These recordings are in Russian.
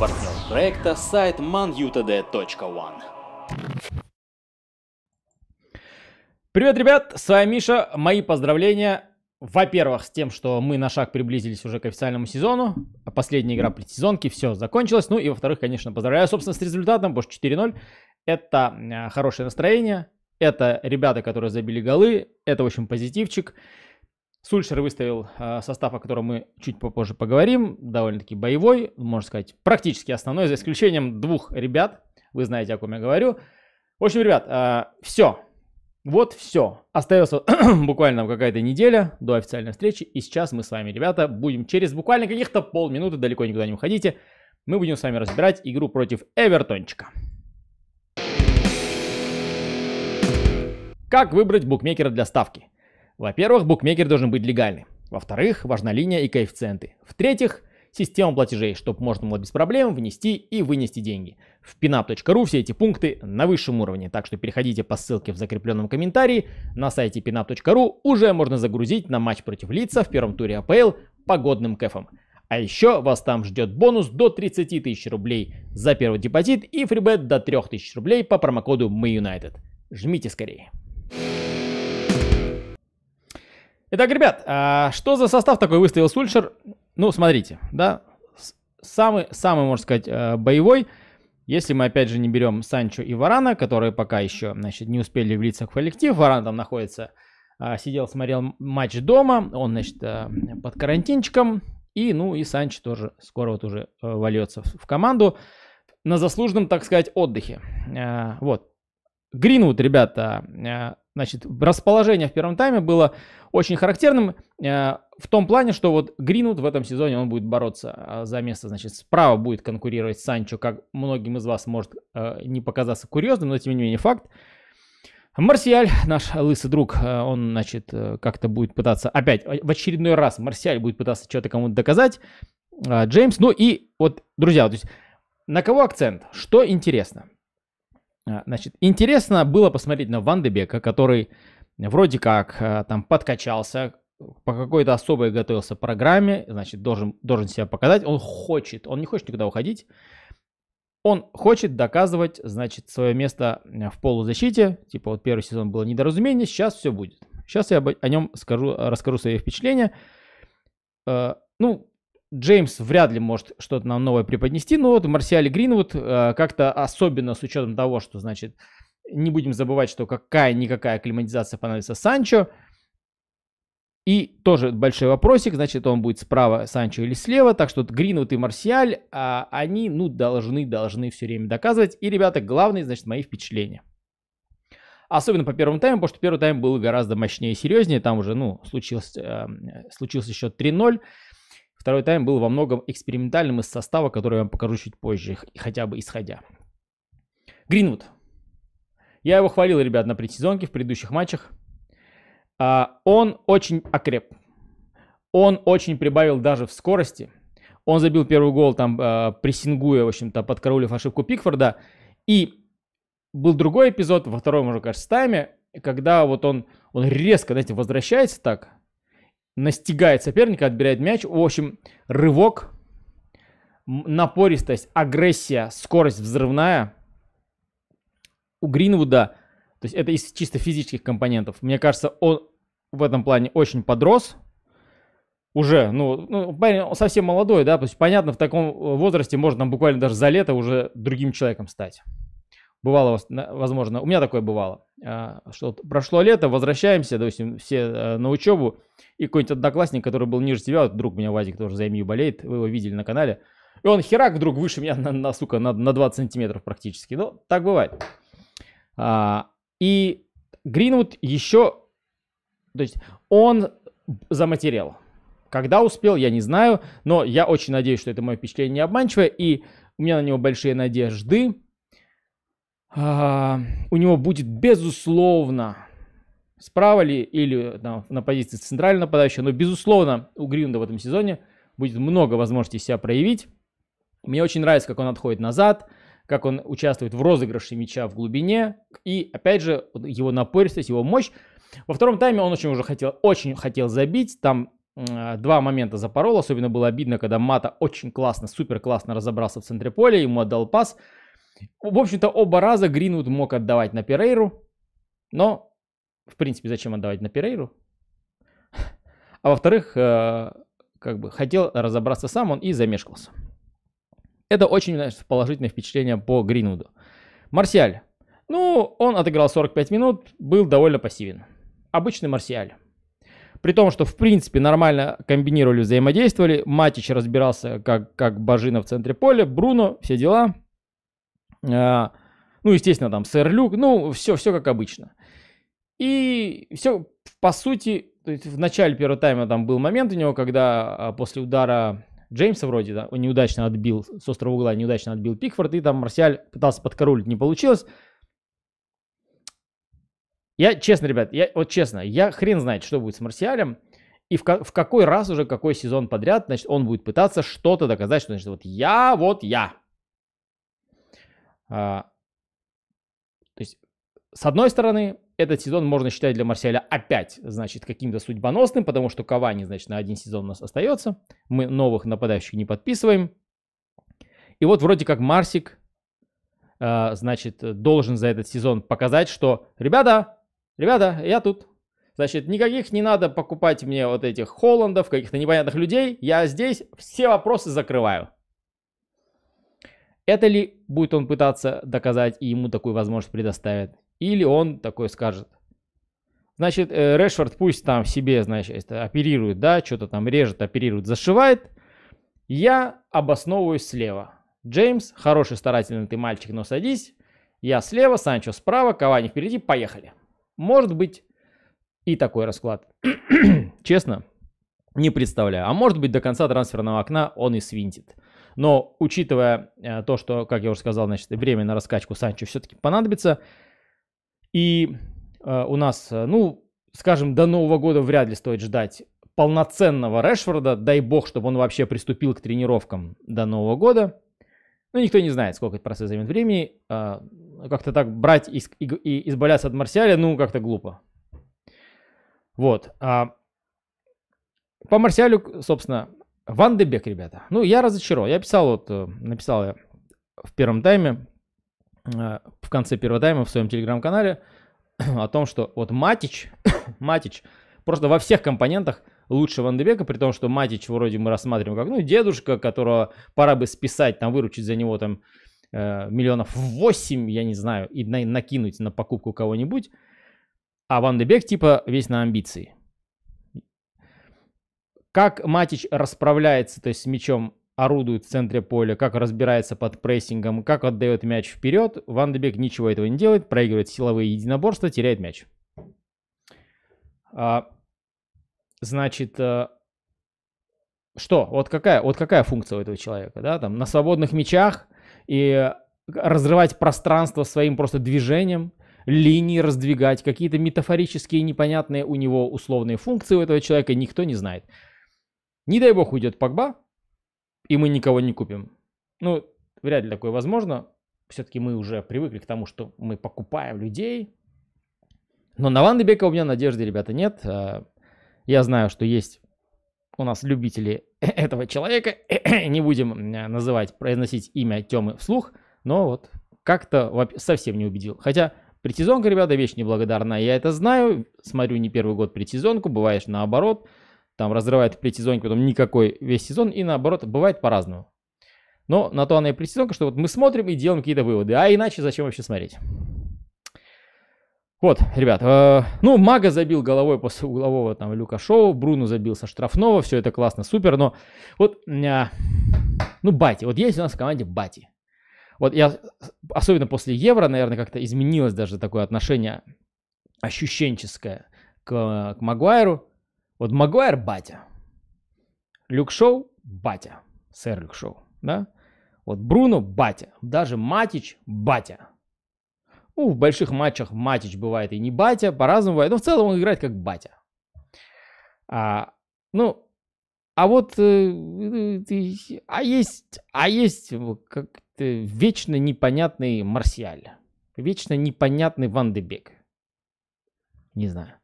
Партнер проекта сайт manutd.one. Привет, ребят, с вами Миша. Мои поздравления. Во-первых, с тем, что мы на шаг приблизились уже к официальному сезону. А последняя игра предсезонки, все, закончилось. Ну и во-вторых, конечно, поздравляю, собственно, с результатом, потому что 4-0. Это э, хорошее настроение, это ребята, которые забили голы, это, в общем, позитивчик. Сульшер выставил э, состав, о котором мы чуть попозже поговорим. Довольно-таки боевой, можно сказать, практически основной, за исключением двух ребят. Вы знаете, о ком я говорю. В общем, ребят, э, все. Вот все. Остается буквально какая-то неделя до официальной встречи. И сейчас мы с вами, ребята, будем через буквально каких-то полминуты, далеко никуда не уходите, мы будем с вами разбирать игру против Эвертончика. Как выбрать букмекера для ставки? Во-первых, букмекер должен быть легальный. Во-вторых, важна линия и коэффициенты. В-третьих, система платежей, чтобы можно было без проблем внести и вынести деньги. В pinup.ru все эти пункты на высшем уровне, так что переходите по ссылке в закрепленном комментарии. На сайте pinup.ru уже можно загрузить на матч против лица в первом туре АПЛ погодным кэфом. А еще вас там ждет бонус до 30 тысяч рублей за первый депозит и фрибет до 3000 рублей по промокоду MyUnited. Жмите скорее. Итак, ребят, а что за состав такой выставил Сульшер? Ну, смотрите, да, самый, самый, можно сказать, а, боевой. Если мы, опять же, не берем Санчо и Варана, которые пока еще, значит, не успели влиться в коллектив. Варан там находится, а, сидел, смотрел матч дома. Он, значит, а, под карантинчиком. И, ну, и Санчо тоже скоро вот уже э, вольется в команду на заслуженном, так сказать, отдыхе. Вот. Гринвуд, ребята, э, значит, расположение в первом тайме было очень характерным э, в том плане, что вот Гринвуд в этом сезоне он будет бороться э, за место, значит, справа будет конкурировать Санчо, как многим из вас может не показаться курьезным, но тем не менее факт. Марсиаль, наш лысый друг, он, значит, как-то будет пытаться, опять, в очередной раз Марсиаль будет пытаться что-то кому-то доказать, Джеймс, ну и вот, друзья, то есть, на кого акцент? Что интересно? А, значит, интересно было посмотреть на Ван который вроде как а, там подкачался, по какой-то особой готовился программе, значит, должен, должен себя показать. Он хочет, он не хочет никуда уходить. Он хочет доказывать, значит, свое место а, в полузащите. Типа вот первый сезон было недоразумение, сейчас все будет. Сейчас я об, о нем скажу, расскажу свои впечатления. ну, Джеймс вряд ли может что-то нам новое преподнести, но вот Марсиали Гринвуд э, как-то особенно с учетом того, что, значит, не будем забывать, что какая-никакая акклиматизация понадобится Санчо. И тоже большой вопросик, значит, он будет справа Санчо или слева, так что Гринвуд и Марсиаль, а, они, ну, должны, должны все время доказывать. И, ребята, главные, значит, мои впечатления. Особенно по первому тайму, потому что первый тайм был гораздо мощнее и серьезнее. Там уже, ну, случился, э, случился счет 3-0. Второй тайм был во многом экспериментальным из состава, который я вам покажу чуть позже, хотя бы исходя. Гринвуд. Я его хвалил, ребят, на предсезонке, в предыдущих матчах. А, он очень окреп. Он очень прибавил даже в скорости. Он забил первый гол, там, а, прессингуя, в общем-то, подкарулив ошибку Пикфорда. И был другой эпизод во втором, уже, кажется, тайме, когда вот он, он резко, знаете, возвращается так – настигает соперника, отбирает мяч. В общем, рывок, напористость, агрессия, скорость взрывная. У Гринвуда, то есть это из чисто физических компонентов, мне кажется, он в этом плане очень подрос. Уже, ну, ну, парень совсем молодой, да, то есть понятно, в таком э, возрасте можно буквально даже за лето уже другим человеком стать. Бывало, возможно, у меня такое бывало, а, что прошло лето, возвращаемся, допустим, все э, на учебу, и какой-нибудь одноклассник, который был ниже тебя, вот друг у меня Вадик тоже за МЮ болеет, вы его видели на канале, и он херак вдруг выше меня, на, на сука, на, на 20 сантиметров практически. но ну, так бывает. А, и Гринвуд еще... То есть он заматерел. Когда успел, я не знаю, но я очень надеюсь, что это мое впечатление не обманчивое, и у меня на него большие надежды. А, у него будет безусловно справа ли или там, на позиции центрального нападающего, но безусловно у Гринда в этом сезоне будет много возможностей себя проявить. Мне очень нравится, как он отходит назад, как он участвует в розыгрыше мяча в глубине и, опять же, его напористость, его мощь. Во втором тайме он очень уже хотел, очень хотел забить, там э, два момента запорол, особенно было обидно, когда Мата очень классно, супер классно разобрался в центре поля, ему отдал пас, в общем-то, оба раза Гринвуд мог отдавать на Перейру, но, в принципе, зачем отдавать на Перейру? А во-вторых, э, как бы хотел разобраться сам он и замешкался. Это очень значит, положительное впечатление по Гринвуду. Марсиаль. Ну, он отыграл 45 минут, был довольно пассивен. Обычный Марсиаль. При том, что в принципе нормально комбинировали, взаимодействовали. Матич разбирался как, как божина в центре поля. Бруно, все дела. А, ну, естественно, там сэр Люк, ну, все, все как обычно. И все, по сути, в начале первого тайма там был момент у него, когда а, после удара Джеймса вроде, да, он неудачно отбил, с острого угла неудачно отбил Пикфорд, и там Марсиаль пытался подкоролить, не получилось. Я, честно, ребят, я, вот честно, я хрен знает, что будет с Марсиалем, и в, в какой раз уже, какой сезон подряд, значит, он будет пытаться что-то доказать, что, значит, вот я, вот я. А, то есть, с одной стороны, этот сезон можно считать для Марселя опять, значит, каким-то судьбоносным, потому что Кавани, значит, на один сезон у нас остается. Мы новых нападающих не подписываем. И вот вроде как Марсик, а, значит, должен за этот сезон показать, что, ребята, ребята, я тут. Значит, никаких не надо покупать мне вот этих Холландов, каких-то непонятных людей. Я здесь все вопросы закрываю. Это ли будет он пытаться доказать, и ему такую возможность предоставят? Или он такой скажет? Значит, э, Решфорд пусть там себе, значит, оперирует, да, что-то там режет, оперирует, зашивает. Я обосновываюсь слева. Джеймс, хороший, старательный ты мальчик, но садись. Я слева, Санчо справа, Кавани впереди, поехали. Может быть и такой расклад. Честно, не представляю. А может быть до конца трансферного окна он и свинтит. Но учитывая э, то, что, как я уже сказал, значит, время на раскачку Санчо все-таки понадобится, и э, у нас, э, ну, скажем, до Нового года вряд ли стоит ждать полноценного Решфорда. Дай бог, чтобы он вообще приступил к тренировкам до Нового года. Ну, никто не знает, сколько это процесс займет времени. А, как-то так брать и, и, и избавляться от Марсиаля, ну, как-то глупо. Вот. А, по Марсиалю, собственно, Ван де ребята. Ну, я разочарован. Я писал, вот, э, написал я в первом тайме, э, в конце первого тайма в своем телеграм-канале о том, что вот Матич, Матич просто во всех компонентах лучше Ван де при том, что Матич вроде мы рассматриваем как, ну, дедушка, которого пора бы списать, там, выручить за него, там, э, миллионов 8, я не знаю, и накинуть на покупку кого-нибудь. А Ван де типа весь на амбиции. Как Матич расправляется, то есть с мячом орудует в центре поля, как разбирается под прессингом, как отдает мяч вперед. Ван Дебек ничего этого не делает, проигрывает силовые единоборства, теряет мяч. А, значит, а, что? Вот какая, вот какая функция у этого человека? Да? Там, на свободных мячах и разрывать пространство своим просто движением, линии раздвигать, какие-то метафорические непонятные у него условные функции у этого человека никто не знает. Не дай бог уйдет Погба, и мы никого не купим. Ну, вряд ли такое возможно. Все-таки мы уже привыкли к тому, что мы покупаем людей. Но на Ван у меня надежды, ребята, нет. А, я знаю, что есть у нас любители этого человека. Не будем э, называть, произносить имя Темы вслух. Но вот как-то совсем не убедил. Хотя предсезонка, ребята, вещь неблагодарная. Я это знаю. Смотрю не первый год предсезонку. Бываешь Наоборот там разрывает предсезонье, потом никакой весь сезон, и наоборот, бывает по-разному. Но на то она и предсезонка, что вот мы смотрим и делаем какие-то выводы, а иначе зачем вообще смотреть? Вот, ребят, э, ну, Мага забил головой после углового там Люка Шоу, Бруну забил со штрафного, все это классно, супер, но вот, э, ну, Бати, вот есть у нас в команде Бати. Вот я, особенно после Евро, наверное, как-то изменилось даже такое отношение ощущенческое к, к Магуайру, вот Магуайр – батя. Люк Шоу – батя. Сэр Люк Шоу, да? Вот Бруно – батя. Даже Матич – батя. Ну, в больших матчах Матич бывает и не батя, по-разному бывает. Но в целом он играет как батя. А, ну, а вот, э, э, а есть, а есть как вечно непонятный Марсиаль, вечно непонятный Ван Дебек. Не знаю.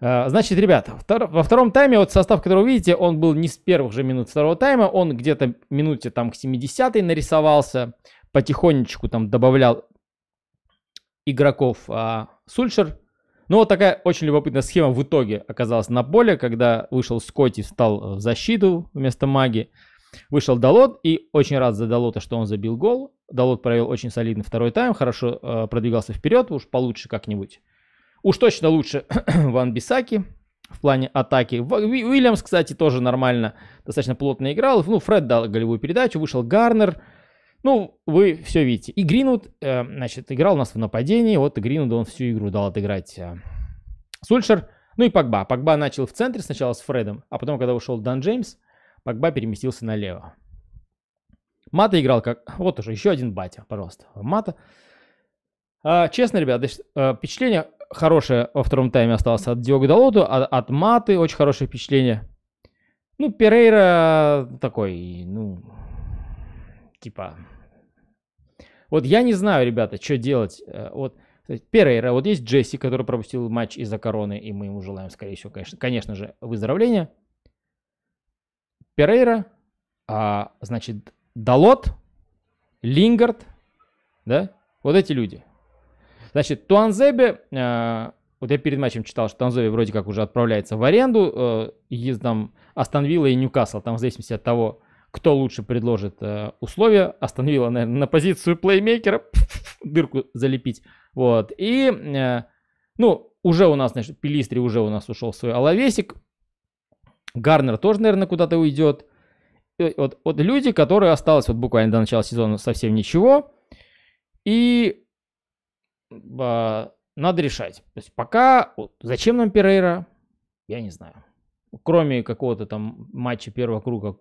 А, значит, ребята, во втором тайме, вот состав, который вы видите, он был не с первых же минут второго тайма, он где-то минуте там к 70-й нарисовался, потихонечку там добавлял игроков а, Сульшер. Ну вот такая очень любопытная схема в итоге оказалась на поле, когда вышел Скотти, встал в защиту вместо маги. Вышел Далот, и очень рад за Далота, что он забил гол. Далот провел очень солидный второй тайм, хорошо э, продвигался вперед, уж получше как-нибудь Уж точно лучше Ван Бисаки в плане атаки. Уильямс, кстати, тоже нормально, достаточно плотно играл. Ну, Фред дал голевую передачу, вышел Гарнер. Ну, вы все видите. И Гринвуд, э, значит, играл у нас в нападении. Вот и он всю игру дал отыграть. Э, Сульшер, ну и Пакба. Пакба начал в центре сначала с Фредом, а потом, когда ушел Дан Джеймс, Пакба переместился налево. Мата играл как... Вот уже, еще один батя, пожалуйста. Мата. А, честно, ребят, э, впечатление хорошее во втором тайме осталось от Диога Далоту от, а, от Маты очень хорошее впечатление. Ну, Перейра такой, ну, типа... Вот я не знаю, ребята, что делать. Э, вот Перейра, вот есть Джесси, который пропустил матч из-за короны, и мы ему желаем, скорее всего, конечно, конечно же, выздоровления. Перейра, а, значит, Далот, Лингард, да, вот эти люди. Значит, Туанзебе, э, вот я перед матчем читал, что Туанзебе вроде как уже отправляется в аренду, ездом э, Астон Вилла и Ньюкасл, там в зависимости от того, кто лучше предложит э, условия. Астон Вилла, наверное, на позицию плеймейкера, дырку залепить. Вот, и, ну, уже у нас, значит, Пелистри уже у нас ушел свой Алавесик, Гарнер тоже, наверное, куда-то уйдет. вот, вот люди, которые осталось вот буквально до начала сезона совсем ничего. И надо решать. То есть пока вот, зачем нам Перейра, я не знаю. Кроме какого-то там матча первого круга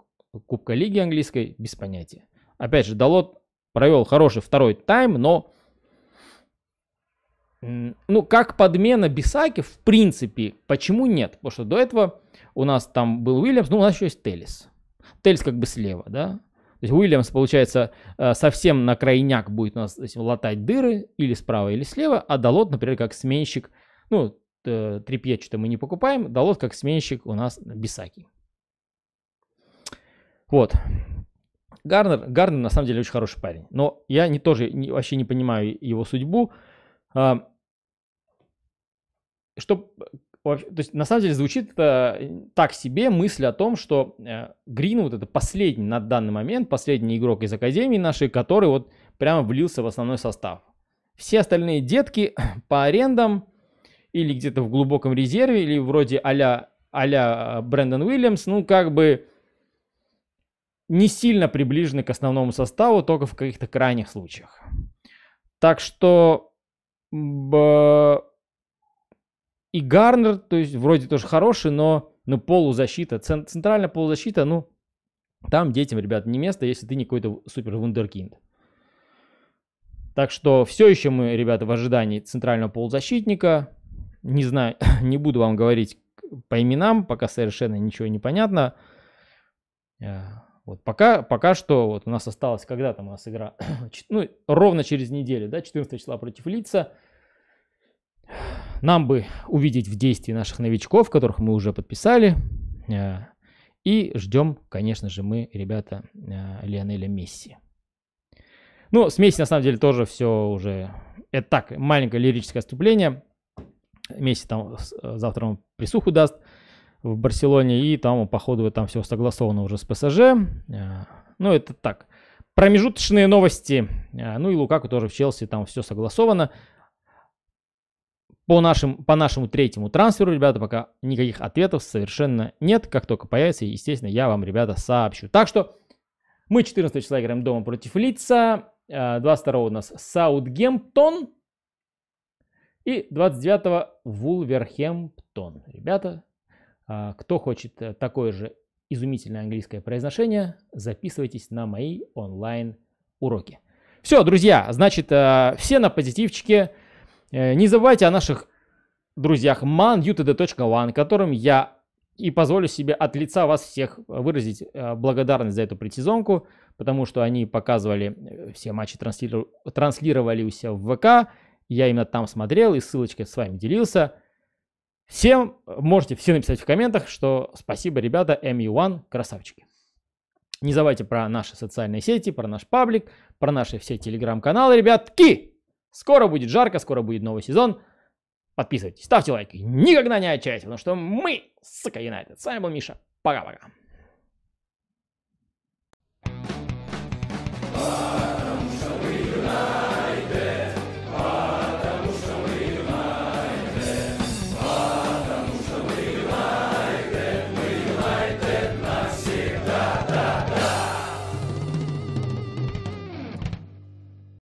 Кубка Лиги английской, без понятия. Опять же, Далот провел хороший второй тайм, но ну, как подмена Бисаки, в принципе, почему нет? Потому что до этого у нас там был Уильямс, ну, у нас еще есть Телес. Телес как бы слева, да? То есть Уильямс, получается, э, совсем на крайняк будет у нас то есть, латать дыры или справа, или слева, а далот, например, как сменщик, ну, трепье что-то мы не покупаем, далот как сменщик у нас Бисаки. Вот. Гарнер, Гарнер на самом деле очень хороший парень, но я не, тоже не, вообще не понимаю его судьбу. А, Что, то есть на самом деле звучит э, так себе мысль о том, что э, Грин вот это последний на данный момент, последний игрок из Академии нашей, который вот прямо влился в основной состав. Все остальные детки по арендам или где-то в глубоком резерве, или вроде а-ля, а Брэндон Уильямс, ну как бы не сильно приближены к основному составу, только в каких-то крайних случаях. Так что и Гарнер, то есть вроде тоже хороший, но ну, полузащита, центральная полузащита, ну, там детям, ребят, не место, если ты не какой-то супер вундеркинд. Так что все еще мы, ребята, в ожидании центрального полузащитника. Не знаю, не буду вам говорить по именам, пока совершенно ничего не понятно. Э, вот пока, пока что вот у нас осталось, когда там у нас игра, ну, ровно через неделю, да, 14 числа против Лица нам бы увидеть в действии наших новичков, которых мы уже подписали. Э, и ждем, конечно же, мы, ребята, э, Лионеля Месси. Ну, с Месси, на самом деле, тоже все уже... Это так, маленькое лирическое отступление. Месси там э, завтра он присуху даст в Барселоне, и там, походу, там все согласовано уже с ПСЖ. Ну, это так. Промежуточные новости. Ну и Лукаку тоже в Челси, там все согласовано. По, нашим, по нашему третьему трансферу, ребята, пока никаких ответов совершенно нет. Как только появится, естественно, я вам, ребята, сообщу. Так что мы 14 числа играем дома против Лица. Э, 22 у нас Саутгемптон. И 29 Вулверхэмптон. Ребята, э, кто хочет э, такое же изумительное английское произношение, записывайтесь на мои онлайн уроки. Все, друзья, значит, все на позитивчике. Э, не забывайте о наших друзьях manutd.one, которым я и позволю себе от лица вас всех выразить э, благодарность за эту предсезонку, потому что они показывали э, все матчи, транслировали у себя в ВК. Я именно там смотрел и ссылочкой с вами делился. Всем можете все написать в комментах, что спасибо, ребята, MU1, эм красавчики. Не забывайте про наши социальные сети, про наш паблик, про наши все телеграм-каналы, ребятки! Скоро будет жарко, скоро будет новый сезон. Подписывайтесь, ставьте лайки, никогда не отчаясь, потому что мы, сука, Юнайтед. С вами был Миша. Пока-пока.